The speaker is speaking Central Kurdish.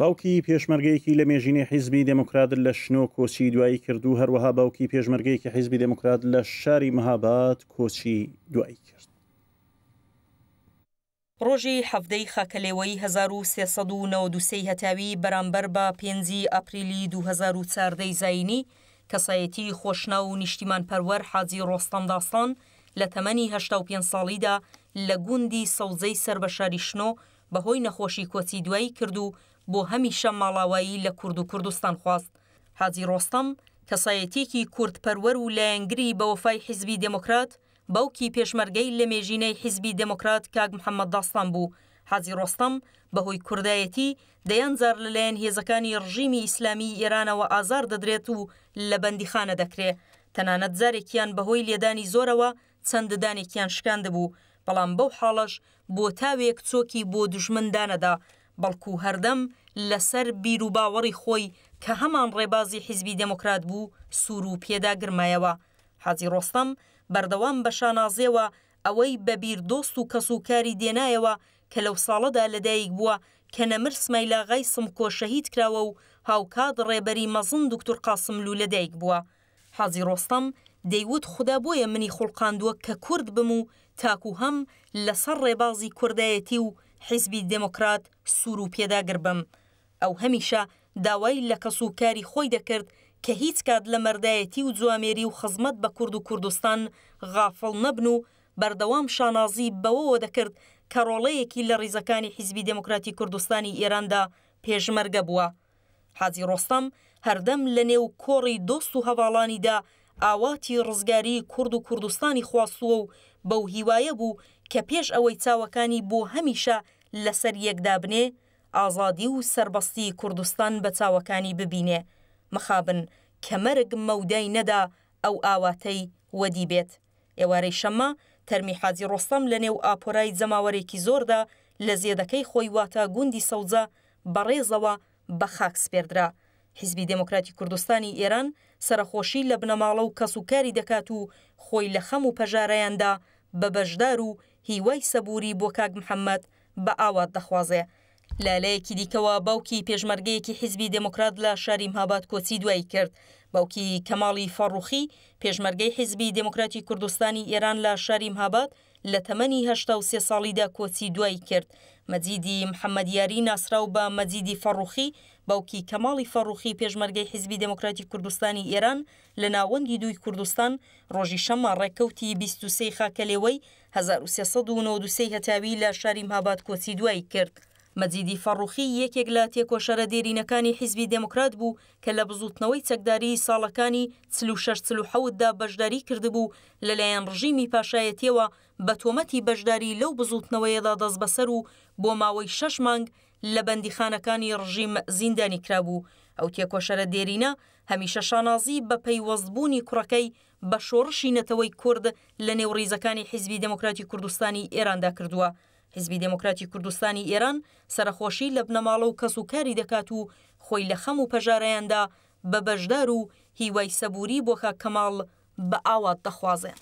باوکی پێشمەرگەیەکی لە مێژینی حیزبی دموکرات لە شنۆ کۆچی دوایی کرد و هەروەها باوکی پێشمەرگەیەکی حیزبی دموکرات لە شاری مەهاباد کۆچی دوایی کرد. ڕۆژی هەفتەی خاکەلێوەی 1993 هەتاوی بەرامبەر بە پێنجی ئەپریلی 2014 زینی کەسایەتی خۆشنا و نیشتیمان پەروەەر حاجی ڕۆستان داستان لە تەمەنی 5 ساڵیدا لە گوندی سەوزەی سەر بە شاری شنۆ بەهۆی نەخۆشی کۆچی دوایی کرد و بۆ هەمیشە ماڵاوایی لە کورد و کوردستان خواست حاجی ڕۆستەم کەسایەتێکی کورتپەروەەر و لایەنگری بە وفای حیزبی دموکرات باوکی پێشمەرگەی لە مێژینەی حیزبی دموکرات کاک محەممەد داستان بوو حەزی ڕۆستەم بەهۆی کوردایەتی دەیانجار لەلایەن هێزەکانی ڕژیمی ئیسلامی ئێرانەوە ئازار دەدرێت و لە بەندیخانە دەکرێت تەنانەت جارێکیان بەهۆی لێدانی زۆرەوە چەنددانێکیان شکاند بوو بەڵام بەو حاڵەش بۆ تاوێک چۆکی بۆ دژمندانەدا بەڵکو هەردەم لەسەر بیر و باوەڕی خۆی کە هەمان ڕێبازی حیزبی دموکرات بوو سوور و پێدا گرمایەوە حەزی ڕۆستەم بەردەوام بە شانازێەوە ئەوەی بە بیردۆست و کەسوکاری دێنایەوە کە لەو ساڵەدا لەدایک بووە کە نەمر سمایلاغای سمکۆ شەهید کراوە و هاوکات ڕێبەری مەزن دکتور قاسملو لەدایک بووە حەزی ڕۆستەم دەیوت خدا بۆیە منی خوڵقاندووە کە کورد بم و تاکو هەم لەسەر ڕێبازی کوردایەتی و حیزبی دموکرات سوور و پێداگر بم ئەو هەمیشە داوای لە کەسوکاری خۆی دەکرد کە هیچ کات لە مەردایەتی و جوامێری و خزمەت بە کورد و کوردستان غافڵ نەبن و بەردەوام شانازی بەوەوە دەکرد کە ڕۆڵەیەکی لە ڕیزەکانی حیزبی دموکراتی کوردستانی ئێراندا پێشمەرگە بووە حاجی ڕۆستەم هەردەم لە نێو کۆڕی دۆست و هەواڵانیدا ئاواتی ڕزگاری کورد و کوردستانی خواستووە و بەو هیوایە بوو کە پێش ئەوەی چاوەکانی بۆ هەمیشە لەسەر یەکدابنێ ئازادی و سربەستی کوردستان بە چاوەکانی ببینێ مخابن کەمەرگ مەودای نەدا ئەو ئاواتەی وەدی بێت ئێوارەی شەممە تەرمیحاجی ڕۆستەم لە نێو ئاپۆرای جەماوەرێکی زۆردا لە زیێدەکەی خۆی واتە گوندی سەوزە بەڕێزەوە بە خاک سپێردرا حیزبی دموکراتی کوردستانی ئێران سەرخۆشی لە بنەماڵە و کەسوکاری دەکات و خۆی لە خەم و پەژارەیاندا بە بەشدار و هیوای سەبووری بۆ کاک محەممەد بە ئاوات دەخوازێ لالەیەکی دیکەوە باوکی پێشمەرگەیەکی حیزبی دموکرات لە شاریم هابات کۆچی دوایی کرد باوکی کەماڵی فەڕوخی پێشمەرگەی حیزبی دموکراتی کوردستانی ئێران لە شاریم هابات لە تەمەنیه سێ ساڵیدا کۆچی دوایی کرد مەجیدی محەممەدیاری ناسرا و بە مەجیدی فەڕوخی باوکی کەماڵی فەڕوخی پێشمەرگەی حیزبی دموکراتی کوردستانی ئێران لە ناوەندی دوی کوردستان ڕۆژی شەمە ڕێکەوتی 23 خاکەلێوەی 1393 هەتاوی لە شاریم هابات کۆچی دوایی کرد. مەزیدی فەڕوخی یەکێک لە تێکۆشەرە دێرینەکانی حیزبی دموکرات بوو کە لە بزوتنەوەی چەکداری ساڵەکانی 1970دا بەشداری کردبوو لەلایەن ڕژیمی پاشایەتەوە بە تۆمەتی بەشداری لەو بزوتنەوەیەدا دەست بەسەر و بۆ ماوەی شەش مانگ لە بەندیخانەکانی ڕژیم زیندانی کرابوو ئەو تێکۆشەرە دێرینە هەمیشە شانازی بە پەیوەستبوونی کوڕەکەی بە شۆڕشی نەتەوەی کورد لە نێوڕیزەکانی حیزبی دموکراتی کوردستانی ئێراندا کردووە. حزبی دموکراتی کوردستانی ئێران سەرخۆشی لە بنەماڵە و کەسوکاری دەکات و خۆی لە خەم و پەژارەیاندا بە بەشدار و هیوای سەبووری بۆخە کەماڵ بە ئاوات دەخوازێن.